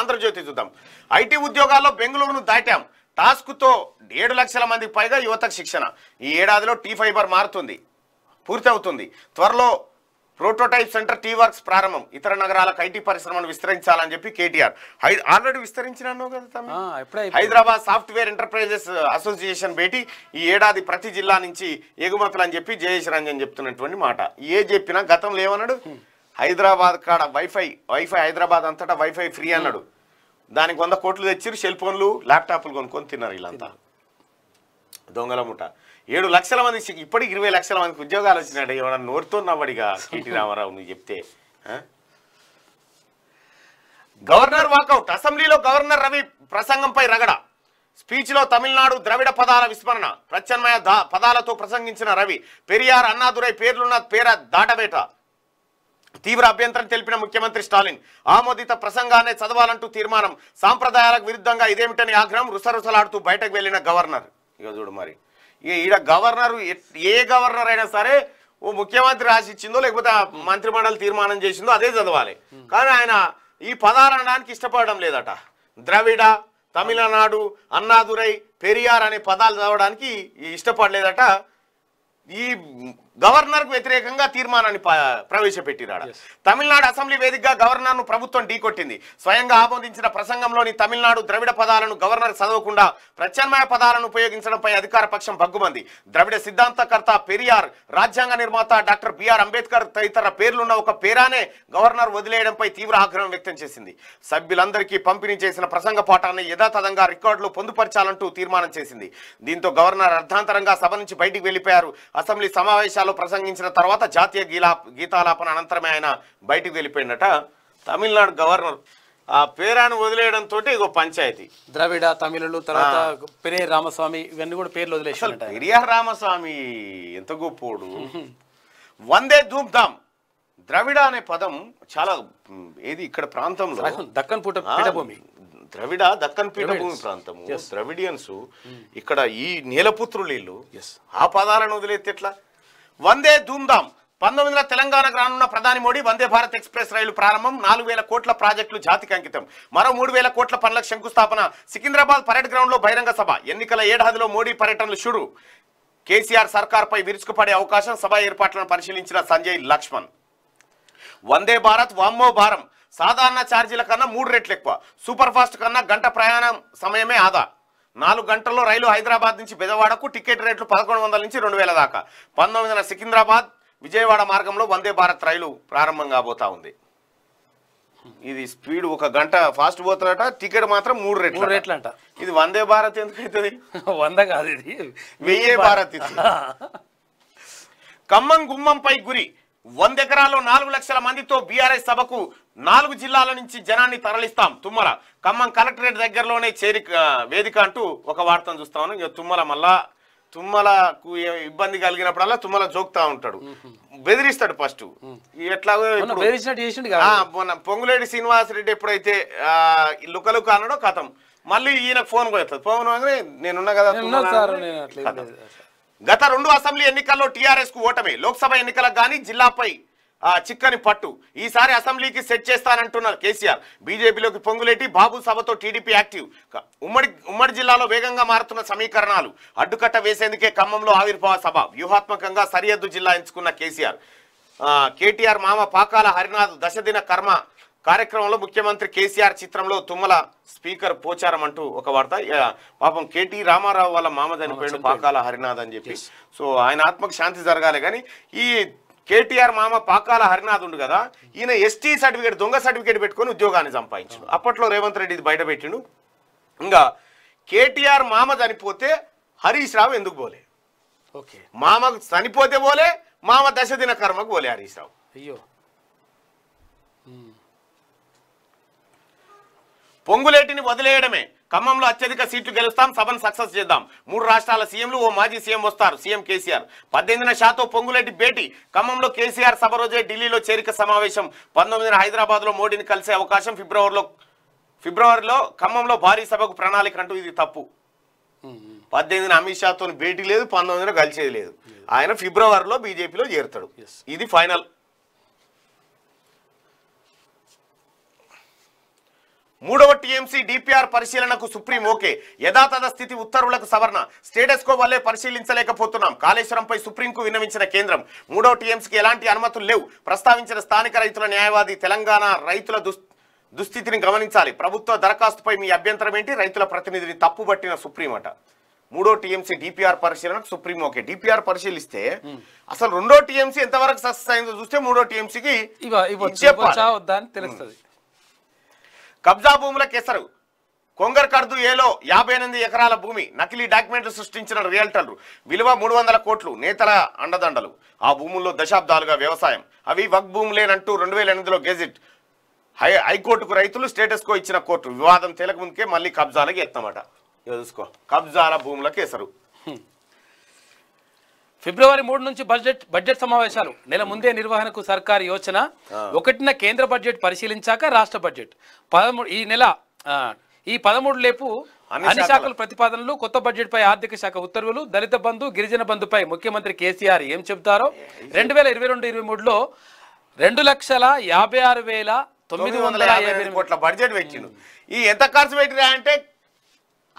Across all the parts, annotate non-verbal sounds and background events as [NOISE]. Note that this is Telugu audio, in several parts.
ఆంధ్రజ్యోతి చూద్దాం ఐటీ ఉద్యోగాల్లో బెంగళూరును దాటాం టాస్క్ తో ఏడు లక్షల మందికి పైగా యువతకు శిక్షణ ఈ ఏడాదిలో టీ ఫైబర్ మారుతుంది పూర్తవుతుంది త్వరలో ప్రోటోటైప్ సెంటర్ టీ వర్క్స్ ప్రారంభం ఇతర నగరాలకు ఐటీ పరిశ్రమను విస్తరించాలని చెప్పి కేటీఆర్ ఆల్రెడీ విస్తరించిన హైదరాబాద్ సాఫ్ట్వేర్ ఎంటర్ప్రైజెస్ అసోసియేషన్ భేటీ ఈ ఏడాది ప్రతి జిల్లా నుంచి ఎగుమతులు అని చెప్పి జయేష్ రంజన్ చెప్తున్నటువంటి మాట ఏ చెప్పినా గతంలో ఏమన్నాడు హైదరాబాద్ కాడ వైఫై వైఫై హైదరాబాద్ అంతటా వైఫై ఫ్రీ అన్నాడు దానికి వంద కోట్లు తెచ్చిరు సెల్ ఫోన్లు ల్యాప్టాప్లు కొనుక్కొని తిన్నారు వీళ్ళంతా దొంగల ముఠ ఏడు లక్షల మంది ఇప్పటికి ఇరవై లక్షల మందికి ఉద్యోగాలు వచ్చినాడు ఏమన్నా నోరుతో నవ్వడిగా రామారావు నువ్వు చెప్తే గవర్నర్ వాకౌట్ అసెంబ్లీలో గవర్నర్ రవి ప్రసంగంపై రగడ స్పీచ్లో తమిళనాడు ద్రవిడ పదాల విస్మరణ ప్రత్యామ్నాయ పదాలతో ప్రసంగించిన రవి పెరియార్ అన్నాదురై పేర్లున్న పేర దాటబేట తీవ్ర అభ్యంతరం తెలిపిన ముఖ్యమంత్రి స్టాలిన్ ఆమోదిత ప్రసంగానే చదవాలంటూ తీర్మానం సాంప్రదాయాలకు విరుద్ధంగా ఇదేమిటని ఆగ్రహం రుసరుసలాడుతూ బయటకు వెళ్లిన గవర్నర్ ఇక చూడు మరి ఇక ఈడ గవర్నరు ఏ గవర్నర్ అయినా సరే ఓ ముఖ్యమంత్రి రాసిచ్చిందో లేకపోతే మంత్రిమండలి తీర్మానం చేసిందో అదే చదవాలి కానీ ఆయన ఈ పదాలనడానికి ఇష్టపడడం లేదట ద్రవిడ తమిళనాడు అన్నాదురై పెరియార్ అనే పదాలు చదవడానికి ఇష్టపడలేదట ఈ కు వ్యతిరేకంగా తీర్మానాన్ని ప్రవేశపెట్టినాడు తమిళనాడు అసెంబ్లీ వేదికగా గవర్నర్ ను ప్రభుత్వం ఢీకొట్టింది స్వయంగా ఆమోదించిన ప్రసంగంలోని తమిళనాడు ద్రవిడ పదాలను గవర్నర్ చదవకుండా ప్రత్యామ్నాయ పదాలను ఉపయోగించడంపై అధికార పక్షం భగ్గుమంది ద్రవిడ సిద్ధాంతకర్త పెరియార్ రాజ్యాంగ నిర్మాత డాక్టర్ బిఆర్ అంబేద్కర్ తదితర పేర్లున్న ఒక పేరానే గవర్నర్ వదిలేయడంపై తీవ్ర ఆగ్రహం వ్యక్తం చేసింది సభ్యులందరికీ పంపిణీ చేసిన ప్రసంగ పాఠాన్ని యథాతథంగా రికార్డులు పొందుపరచాలంటూ తీర్మానం చేసింది దీంతో గవర్నర్ అర్ధాంతరంగా సభ నుంచి బయటికి వెళ్లిపోయారు అసెంబ్లీ సమావేశాలు విదేశాల్లో ప్రసంగించిన తర్వాత జాతీయ గీలా గీతాలాపన అనంతరమే ఆయన బయటికి వెళ్ళిపోయిందట తమిళనాడు గవర్నర్ ఆ పేరాను వదిలేయడంతో ఇగో పంచాయతీ ద్రవిడ తమిళులు తర్వాత పెరే రామస్వామి ఇవన్నీ కూడా పేర్లు వదిలేసారు పెరియార్ రామస్వామి ఎంత గొప్పోడు వందే ధూమ్ధామ్ ద్రవిడ అనే పదం చాలా ఏది ఇక్కడ ప్రాంతంలో దక్కన్ పూట పీఠభూమి ద్రవిడ దక్కన్ పీఠభూమి ప్రాంతం ద్రవిడియన్స్ hmm. ఇక్కడ ఈ నీలపుత్రులు ఇల్లు ఆ పదాలను వదిలేతే ఎట్లా వందే ధూమ్ధాం పంతొమ్మిది వందల తెలంగాణకు రానున్న ప్రధాని మోడీ వందే భారత్ ఎక్స్ప్రెస్ రైలు ప్రారంభం నాలుగు వేల కోట్ల ప్రాజెక్టులు జాతికి అంకితం మరో మూడు వేల కోట్ల పనుల శంకుస్థాపన సికింద్రాబాద్ పరేడ్ గ్రౌండ్లో బహిరంగ సభ ఎన్నికల ఏడాదిలో మోడీ పర్యటనలు షురు కేసీఆర్ సర్కార్పై విరుచుకుపడే అవకాశం సభ ఏర్పాట్లను పరిశీలించిన సంజయ్ లక్ష్మణ్ వందే భారత్ వామ్మో భారం సాధారణ ఛార్జీల కన్నా మూడు రెట్లు ఎక్కువ సూపర్ ఫాస్ట్ కన్నా గంట ప్రయాణం సమయమే ఆదా నాలుగు గంటల్లో రైలు హైదరాబాద్ నుంచి బెదవాడకు టికెట్ రేట్లు పదకొండు వందల నుంచి రెండు వేల దాకా పంతొమ్మిదిన సికింద్రాబాద్ విజయవాడ మార్గంలో వందే భారత్ రైలు ప్రారంభం కాబోతా ఉంది ఇది స్పీడ్ ఒక గంట ఫాస్ట్ పోతున్నట టికెట్ మాత్రం మూడు రేట్లు మూడు రేట్లు అంట ఇది వందే భారత్ ఎందుకు అవుతుంది వంద కాదు ఇది వెయ్యే భారత్ ఇది ఖమ్మం గుమ్మంపై గురి వంద ఎకరాల్లో నాలుగు లక్షల మందితో బీఆర్ఎస్ సభకు నాలుగు జిల్లాల నుంచి జనాన్ని తరలిస్తాం తుమ్మల ఖమ్మం కలెక్టరేట్ దగ్గరలోనే చేరిక వేదిక అంటూ ఒక వార్తను చూస్తాను ఇక తుమ్మల మళ్ళా తుమ్మలకు ఇబ్బంది కలిగినప్పుడల్లా తుమ్మల జోక్తా ఉంటాడు బెదిరిస్తాడు ఫస్ట్ ఎట్లాగో పొంగులేడి శ్రీనివాస్ రెడ్డి ఎప్పుడైతే లుకలుక అన్నాడో కథం మళ్ళీ ఈయనకు ఫోన్ పోతుంది ఫోన్ నేనున్నా కదా గత రెండు అసెంబ్లీ ఎన్నికల్లో టీఆర్ఎస్ కు ఓటమే లోక్సభ ఎన్నికలకు గానీ జిల్లాపై చిక్కని పట్టు ఈసారి అసెంబ్లీకి సెట్ చేస్తానంటున్నారు కేసీఆర్ బీజేపీలోకి పొంగులేటి బాబు సభతో టీడీపీ యాక్టివ్ ఉమ్మడి ఉమ్మడి జిల్లాలో వేగంగా మారుతున్న సమీకరణాలు అడ్డుకట్ట వేసేందుకే ఖమ్మంలో ఆవిర్భావ సభ వ్యూహాత్మకంగా సరిహద్దు జిల్లా ఎంచుకున్న కేసీఆర్ కేటీఆర్ మామ పాకాల హరినాథ్ దశదిన కర్మ కార్యక్రమంలో ముఖ్యమంత్రి కేసీఆర్ చిత్రంలో తుమ్మల స్పీకర్ పోచారం అంటూ ఒక వార్త పాపం కేటీ రామారావు వాళ్ళ మామ చనిపోయాడు పాకాల హరినాథ్ అని చెప్పి సో ఆయన ఆత్మకు శాంతి జరగాలి కానీ ఈ కేటీఆర్ మామ పాకాల హరినాథ్ ఉండు కదా ఈయన ఎస్టీ సర్టిఫికేట్ దొంగ సర్టిఫికేట్ పెట్టుకొని ఉద్యోగాన్ని సంపాదించాడు అప్పట్లో రేవంత్ రెడ్డి బయట పెట్టిండు ఇంకా కేటీఆర్ మామ చనిపోతే హరీష్ రావు ఎందుకు పోలే ఓకే మామ చనిపోతే పోలే మామ దశ దిన కర్మకు పోలే హరీష్ రావు అయ్యో పొంగులేటిని వదిలేయడమే ఖమ్మంలో అత్యధిక సీట్లు గెలుస్తాం సభను సక్సెస్ చేద్దాం మూడు రాష్ట్రాల సీఎంలు ఓ మాజీ సీఎం వస్తారు సీఎం కేసీఆర్ పద్దెనిమిదిన శాతం పొంగులేటి భేటీ ఖమ్మంలో కేసీఆర్ సభ రోజే ఢిల్లీలో చేరిక సమావేశం పంతొమ్మిదిన హైదరాబాద్లో మోడీని కలిసే అవకాశం ఫిబ్రవరిలో ఫిబ్రవరిలో ఖమ్మంలో భారీ సభకు ప్రణాళిక అంటూ ఇది తప్పు పద్దెనిమిదిన అమిత్ షాతో భేటీ లేదు పంతొమ్మిదిన కలిసేది లేదు ఆయన ఫిబ్రవరిలో బీజేపీలో చేరుతాడు ఇది ఫైనల్ మూడవ టీఎంసీ డిపిఆర్ పరిశీలనకు సుప్రీం ఓకే యథాతథ స్థితి ఉత్తర్వులకు సవరణ స్టేటస్ కో వల్లే పరిశీలించలేకపోతున్నాం కాళేశ్వరంపై సుప్రీంకు విన్నవించిన కేంద్రం మూడవ టీఎంసీకి ఎలాంటి అనుమతులు లేవు ప్రస్తావించిన స్థానిక రైతుల న్యాయవాది తెలంగాణ రైతుల దుస్థితిని గమనించాలి ప్రభుత్వ దరఖాస్తుపై మీ అభ్యంతరం ఏంటి రైతుల ప్రతినిధిని తప్పుబట్టిన సుప్రీం అట మూడో టీఎంసీ డిపిఆర్ పరిశీలన సుప్రీం ఓకే డిపిఆర్ పరిశీలిస్తే అసలు రెండో టీఎంసీ ఎంతవరకు సక్సెస్ అయిందో చూస్తే మూడో టీఎంసీకి తెలుస్తుంది కబ్జా భూముల కేసరు కొంగర్ కర్దు ఏలో యాభై ఎనిమిది ఎకరాల భూమి నకిలీ డాక్యుమెంట్లు సృష్టించిన రియల్టర్లు విలువ మూడు వందల కోట్లు నేతల అండదండలు ఆ భూముల్లో దశాబ్దాలుగా వ్యవసాయం అవి వక్ భూములేనంటూ రెండు వేల ఎనిమిదిలో గెజిట్ హై హైకోర్టుకు రైతులు స్టేటస్ కో ఇచ్చిన కోర్టు వివాదం తేలక ముందుకే మళ్ళీ కబ్జాలకు ఎత్తమాట చూసుకో కబ్జాల భూముల కేసరు ఫిబ్రవరి మూడు నుంచి బడ్జెట్ బడ్జెట్ సమావేశాలు నెల ముందే నిర్వహణకు సర్కార్ యోచన ఒకటిన కేంద్ర బడ్జెట్ పరిశీలించాక రాష్ట్ర బడ్జెట్ పదమూడు ఈ నెల ఈ పదమూడు లేపు అన్ని శాఖల ప్రతిపాదనలు కొత్త బడ్జెట్ పై ఆర్థిక శాఖ ఉత్తర్వులు దళిత బంధు గిరిజన బంధుపై ముఖ్యమంత్రి కేసీఆర్ ఏం చెబుతారో రెండు వేల ఇరవై రెండు ఇరవై మూడులో రెండు లక్షల యాభై ఆరు వేల తొమ్మిది వందల యాభై కోట్ల బడ్జెట్ పెట్టిండు ఈ ఎంత ఖర్చు పెట్టిరా అంటే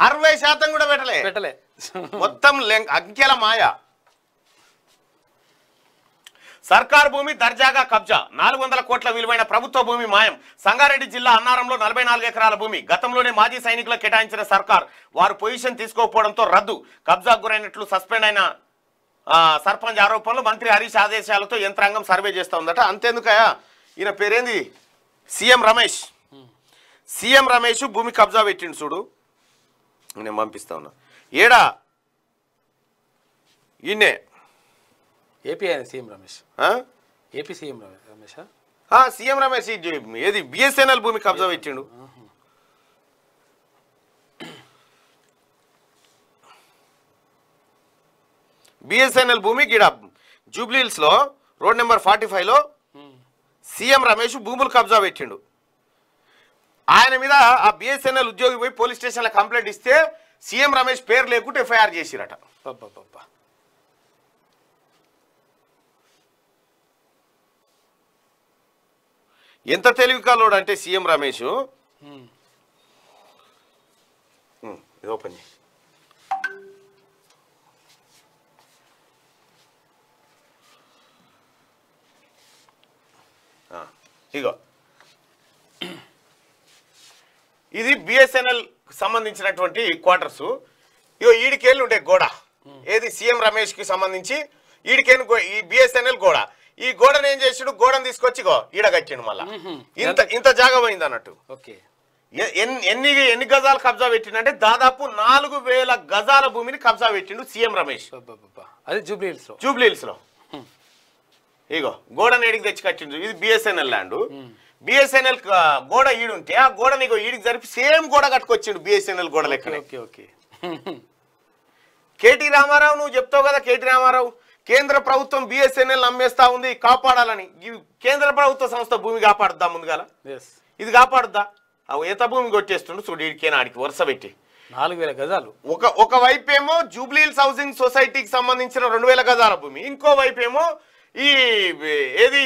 అరవై శాతం కూడా పెట్టలే పెట్టలే మొత్తం అంకెల మాయా సర్కార్ భూమి దర్జాగా కబ్జా నాలుగు వందల కోట్ల విలువైన ప్రభుత్వ భూమి మాయం సంగారెడ్డి జిల్లా అన్నారంలో నలభై నాలుగు ఎకరాల భూమి గతంలోనే మాజీ సైనికులకు కేటాయించిన సర్కార్ వారు పొజిషన్ తీసుకోకపోవడంతో రద్దు కబ్జాకు గురైనట్లు సస్పెండ్ అయిన సర్పంచ్ ఆరోపణలు మంత్రి హరీష్ ఆదేశాలతో యంత్రాంగం సర్వే చేస్తూ ఉందట అంతేందుకయా ఈయన పేరేంది సీఎం రమేష్ సీఎం రమేష్ భూమి కబ్జా పెట్టిండు చూడు నేను పంపిస్తా ఉన్నా ఏడా ఈయనే ఏపీ ఆయన CM Ramesh AP CM Ramesh CM Ramesh ఏది బిఎస్ఎన్ఎల్ భూమి కబ్జా ఇచ్చిండు బిఎస్ఎన్ఎల్ భూమి గిడ లో రోడ్ నెంబర్ ఫార్టీ ఫైవ్లో సీఎం రమేష్ భూములు కబ్జా పెట్టిండు ఆయన మీద ఆ బిఎస్ఎన్ఎల్ ఉద్యోగి పోయి పోలీస్ స్టేషన్లో కంప్లైంట్ ఇస్తే సీఎం రమేష్ పేరు లేకుంటే ఎఫ్ఐఆర్ చేసిరట బాబా ఎంత తెలివి కాలోడు అంటే సీఎం రమేష్ ఇది ఓపెన్ ఇగో ఇది బిఎస్ఎన్ఎల్ సంబంధించినటువంటి క్వార్టర్స్ ఇగో ఈడికేళ్ళు ఉండే గోడ ఏది సీఎం కి సంబంధించి ఈడికేను ఈ బిఎస్ఎన్ఎల్ గోడ ఈ గోడను ఏం చేసాడు గోడను తీసుకొచ్చి ఈడ కట్టిండు మళ్ళా ఇంత ఇంత జాగా పోయింది అన్నట్టు ఎన్ని ఎన్ని గజాలు కబ్జా పెట్టిండంటే దాదాపు నాలుగు వేల గజాల భూమిని కబ్జా పెట్టిండు సీఎం రమేష్ అది జూబ్లీహిల్స్ లో జూబ్లీహిల్స్ లో ఇగో గోడ నేడికి తెచ్చి కట్టిండు ఇది బిఎస్ఎన్ఎల్ ల్యాండ్ బిఎస్ఎన్ఎల్ గోడ ఈడుంటే ఆ గోడని ఈడికి జరిపి సేమ్ గోడ కట్టుకొచ్చిండు బిఎస్ఎన్ఎల్ గోడ లెక్క కేటీ రామారావు నువ్వు చెప్తావు కదా కేటీ రామారావు కేంద్ర ప్రభుత్వం బిఎస్ఎన్ఎల్ నమ్మేస్తా ఉంది కాపాడాలని కేంద్ర ప్రభుత్వ సంస్థ భూమి కాపాడుద్దా ముందుగాల ఇది కాపాడుద్దా ఏత భూమి కొట్టేస్తుండు చూడు నాడికి ఆడికి వరుస పెట్టి నాలుగు వేల గజాలు ఒక ఒక వైపు ఏమో జూబ్లీహిల్స్ హౌసింగ్ సొసైటీకి సంబంధించిన రెండు వేల గజాల భూమి ఇంకో వైపు ఏమో ఈ ఏది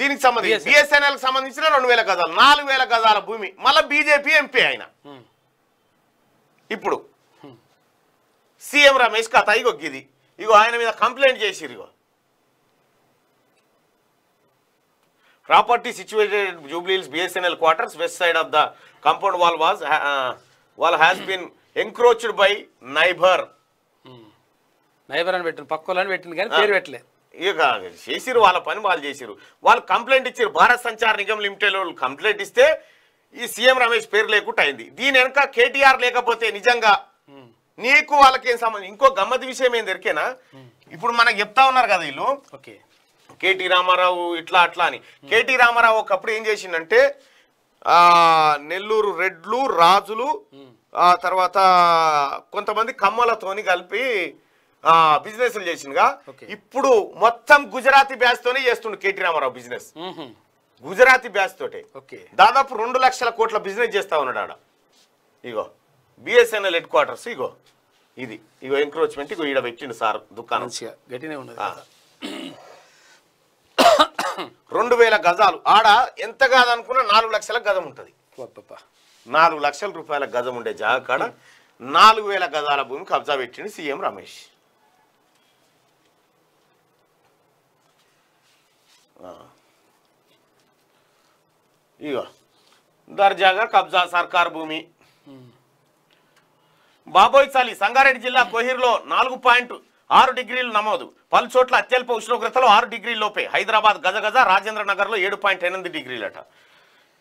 దీనికి సంబంధించి బిఎస్ఎన్ఎల్ సంబంధించిన రెండు వేల గజాలు నాలుగు వేల గజాల భూమి మళ్ళీ బీజేపీ ఎంపీ ఆయన ఇప్పుడు సీఎం రమేష్ కథ ఇగొగ్గిది ఇగో ఆయన మీద కంప్లైంట్ చేసిరు ఇగో property situated Jubilee Hills BSNL quarters west side of the compound wall was wall has been encroached by neighbour neighbour అని పెట్టిన పక్క వాళ్ళని పెట్టింది కానీ పేరు పెట్టలేదు ఇక చేసిరు వాళ్ళ పని వాళ్ళు చేసిరు వాళ్ళు కంప్లైంట్ ఇచ్చారు భారత్ సంచార్ నిగమ్ లిమిటెడ్ వాళ్ళు కంప్లైంట్ ఇస్తే ఈ సీఎం రమేష్ పేరు లేకుండా అయింది దీని వెనక కేటీఆర్ లేకపోతే నిజంగా నీకు వాళ్ళకి ఏం సంబంధం ఇంకో గమ్మతి విషయం ఏం దొరికేనా ఇప్పుడు మనకు చెప్తా ఉన్నారు కదా వీళ్ళు ఓకే కేటీ రామారావు ఇట్లా అట్లా అని కేటీ రామారావు ఒకప్పుడు ఏం చేసిందంటే ఆ నెల్లూరు రెడ్లు రాజులు ఆ తర్వాత కొంతమంది కమ్మలతోని కలిపి ఆ బిజినెస్ చేసిందిగా ఇప్పుడు మొత్తం గుజరాతీ బ్యాచ్ తోనే చేస్తుండు KT Rama Rao business Gujarati batch తోటే దాదాపు రెండు లక్షల కోట్ల బిజినెస్ చేస్తా ఉన్నాడు ఆడ ఇగో బిఎస్ఎన్ఎల్ హెడ్ క్వార్టర్స్ ఇగో ఇది ఇగో ఎంక్రోచ్మెంట్ ఇగో ఈడ పెట్టిండు సార్ దుకాణం గట్టినే ఉండదు రెండు వేల గజాలు ఆడ ఎంత కాదనుకున్నా నాలుగు లక్షల గజం ఉంటుంది నాలుగు లక్షల రూపాయల గజం ఉండే జాగా కాడ నాలుగు వేల గజాల భూమి కబ్జా పెట్టింది సీఎం రమేష్ ఇగో దర్జాగా కబ్జా సర్కార్ భూమి బాబోయిసాలి సంగారెడ్డి జిల్లా కోహీర్లో నాలుగు పాయింట్ ఆరు డిగ్రీలు నమోదు పలు చోట్ల అత్యల్ప ఉష్ణోగ్రతలు ఆరు డిగ్రీ లోపే హైదరాబాద్ గజగజ రాజేంద్ర నగర్లో ఏడు పాయింట్ ఎనిమిది డిగ్రీలట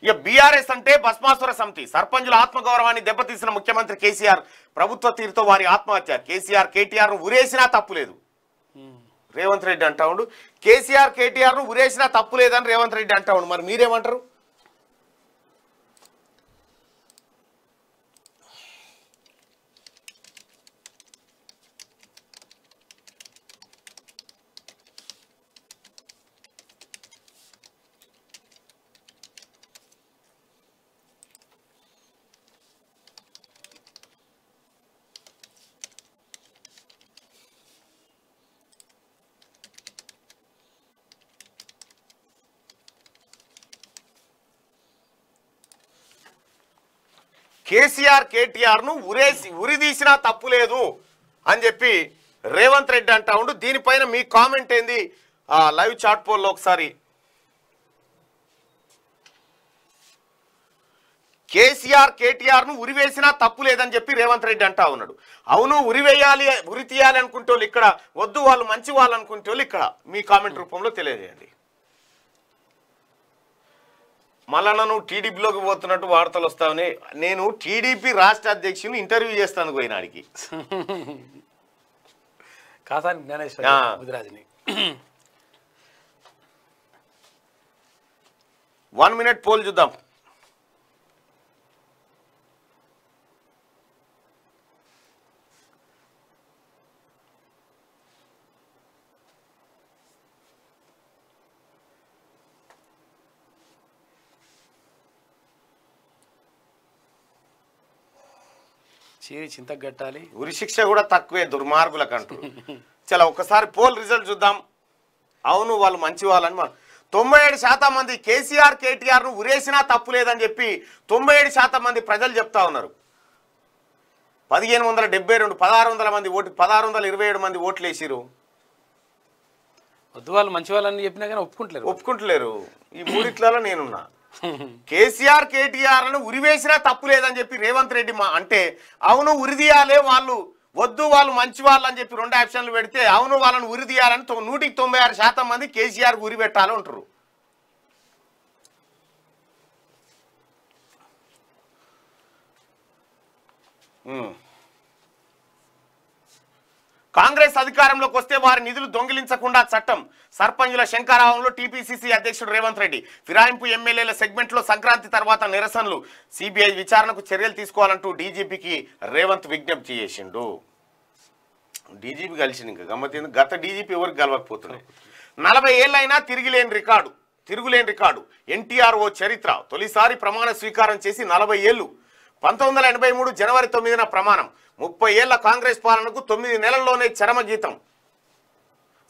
ఇక బీఆర్ఎస్ అంటే భస్మాసుర సమితి సర్పంచుల ఆత్మగౌరవాన్ని దెబ్బతీసిన ముఖ్యమంత్రి కేసీఆర్ ప్రభుత్వ తీరుతో వారి ఆత్మహత్య కేసీఆర్ కేటీఆర్ ను ఉరేసినా తప్పులేదు రేవంత్ రెడ్డి అంటా ఉండు కేసీఆర్ ను ఉరేసినా తప్పు లేదని రేవంత్ రెడ్డి అంటా ఉండు మరి మీరేమంటారు కేసీఆర్ కేటీఆర్ను ఉరేసి ఉరిదీసినా లేదు అని చెప్పి రేవంత్ రెడ్డి అంటా ఉండు దీనిపైన మీ కామెంట్ ఏంది లైవ్ చాట్ పోల్లో ఒకసారి కేసీఆర్ కేటీఆర్ను ఉరివేసినా తప్పు లేదని చెప్పి రేవంత్ రెడ్డి అంటా ఉన్నాడు అవును ఉరివేయాలి ఉరి తీయాలి అనుకుంటే ఇక్కడ వద్దు వాళ్ళు మంచి వాళ్ళు అనుకుంటే ఇక్కడ మీ కామెంట్ రూపంలో తెలియజేయండి మళ్ళా నన్ను టీడీపీలోకి పోతున్నట్టు వార్తలు వస్తావని నేను టీడీపీ రాష్ట్ర అధ్యక్షుని ఇంటర్వ్యూ చేస్తాను పోయినాడికి కాసాని వన్ మినిట్ పోల్ చూద్దాం చింత చింతగట్టాలి ఉరి శిక్ష కూడా తక్కువే దుర్మార్గులకంటూ అంటూ చాలా ఒకసారి పోల్ రిజల్ట్ చూద్దాం అవును వాళ్ళు మంచి వాళ్ళని మనం తొంభై ఏడు శాతం మంది కేసీఆర్ కేటీఆర్ను ఉరేసినా తప్పు లేదని చెప్పి తొంభై ఏడు శాతం మంది ప్రజలు చెప్తా ఉన్నారు పదిహేను వందల డెబ్బై రెండు పదహారు వందల మంది ఓటు పదహారు వందల ఇరవై ఏడు మంది ఓట్లు వేసిరు వద్దు వాళ్ళు మంచి వాళ్ళని చెప్పినా కానీ ఒప్పుకుంటలేరు ఒప్పుకుంటలేరు ఈ మూడిట్లలో నేనున్నా కేసీఆర్ కేటీఆర్ అని ఉరివేసినా తప్పు లేదని చెప్పి రేవంత్ రెడ్డి మా అంటే అవును ఉరిదీయాలే వాళ్ళు వద్దు వాళ్ళు మంచి వాళ్ళు అని చెప్పి రెండు ఆప్షన్లు పెడితే అవును వాళ్ళని ఉరిదీయాలని నూటికి తొంభై ఆరు శాతం మంది కేసీఆర్ ఉరి పెట్టాలి ఉంటారు Mm. కాంగ్రెస్ అధికారంలోకి వస్తే వారి నిధులు దొంగిలించకుండా చట్టం సర్పంచుల శంకారావంలో టీపీసీసీ అధ్యక్షుడు రేవంత్ రెడ్డి ఫిరాయింపు ఎమ్మెల్యేల సెగ్మెంట్లో సంక్రాంతి తర్వాత నిరసనలు సిబిఐ విచారణకు చర్యలు తీసుకోవాలంటూ డీజీపీకి రేవంత్ విజ్ఞప్తి చేసిండు డీజీపీ కలిసింది ఇంకా గమ్మతి గత డీజీపీ ఎవరికి కలవకపోతున్నాయి నలభై ఏళ్ళైనా తిరిగిలేని రికార్డు తిరుగులేని రికార్డు ఎన్టీఆర్ ఓ చరిత్ర తొలిసారి ప్రమాణ స్వీకారం చేసి నలభై ఏళ్ళు పంతొమ్మిది జనవరి తొమ్మిదిన ప్రమాణం ముప్పై ఏళ్ల కాంగ్రెస్ పాలనకు తొమ్మిది నెలల్లోనే చరమ గీతం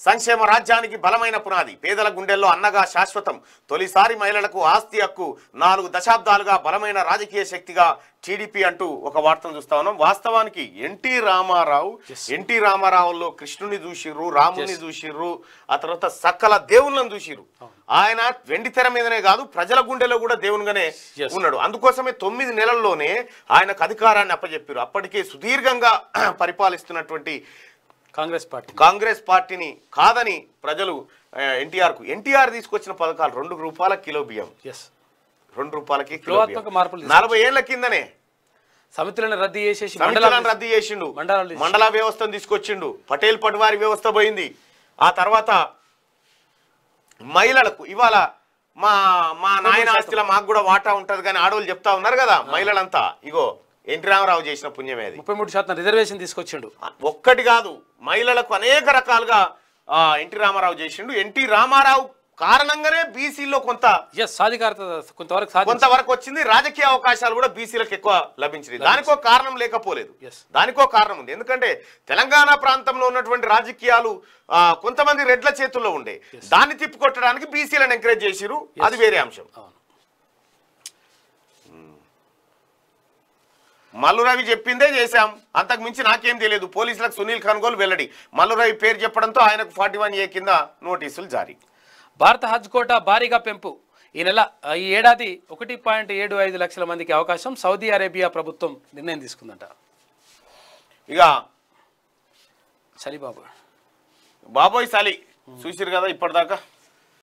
సంక్షేమ రాజ్యానికి బలమైన పునాది పేదల గుండెల్లో అన్నగా శాశ్వతం తొలిసారి మహిళలకు ఆస్తి హక్కు నాలుగు దశాబ్దాలుగా బలమైన రాజకీయ శక్తిగా టీడీపీ అంటూ ఒక వార్తను చూస్తా ఉన్నాం వాస్తవానికి ఎన్టీ రామారావు ఎన్టీ రామారావులో కృష్ణుని చూసిర్రు రాముని చూసిర్రు ఆ తర్వాత సకల దేవుళ్ళని చూసిర్రు ఆయన వెండి తెర మీదనే కాదు ప్రజల గుండెలో కూడా దేవునిగానే ఉన్నాడు అందుకోసమే తొమ్మిది నెలల్లోనే ఆయనకు అధికారాన్ని అప్పచెప్పారు అప్పటికే సుదీర్ఘంగా [CLEARS THROAT] పరిపాలిస్తున్నటువంటి కాంగ్రెస్ పార్టీ కాంగ్రెస్ పార్టీని కాదని ప్రజలు ఎన్టీఆర్ కు ఎన్టీఆర్ తీసుకొచ్చిన పథకాలు రెండు రూపాయల కిలో బియ్యం రెండు రూపాయలకి మార్పులు నలభై ఏళ్ల కిందనే సమితులను రద్దు చేసేసి మండలాలను రద్దు చేసిండు మండల వ్యవస్థను తీసుకొచ్చిండు పటేల్ పటివారి వ్యవస్థ పోయింది ఆ తర్వాత మహిళలకు ఇవాళ మా మా నాయన ఆస్తిలో మాకు కూడా వాటా ఉంటుంది కానీ ఆడవాళ్ళు చెప్తా ఉన్నారు కదా మహిళలంతా ఇగో ఎన్టీ రామారావు చేసిన పుణ్యమే ముప్పై మూడు శాతం రిజర్వేషన్ తీసుకొచ్చిండు ఒక్కటి కాదు మహిళలకు అనేక రకాలుగా ఎన్టీ రామారావు చేసిండు ఎన్టీ రామారావు కారణంగానే బీసీలో కొంత సాధికారత కొంతవరకు కొంతవరకు వచ్చింది రాజకీయ అవకాశాలు కూడా బీసీలకు ఎక్కువ లభించింది దానికో కారణం లేకపోలేదు దానికో కారణం ఉంది ఎందుకంటే తెలంగాణ ప్రాంతంలో ఉన్నటువంటి రాజకీయాలు కొంతమంది రెడ్ల చేతుల్లో ఉండే దాన్ని తిప్పికొట్టడానికి బీసీలను ఎంకరేజ్ చేసిరు అది వేరే అంశం మల్లురవి చెప్పిందే చేశాం అంతకు మించి నాకేం తెలియదు పోలీసులకు సునీల్ ఖన్గోలు వెల్లడి మల్లురవి పేరు చెప్పడంతో ఆయనకు ఫార్టీ వన్ ఏ కింద నోటీసులు జారీ భారత హజ్ కోటా భారీగా పెంపు ఈ నెల ఈ ఏడాది ఒకటి పాయింట్ ఏడు ఐదు లక్షల మందికి అవకాశం సౌదీ అరేబియా ప్రభుత్వం నిర్ణయం తీసుకుందంట ఇక సలీ బాబు బాబోయ్ సలీ చూసిరు కదా ఇప్పటిదాకా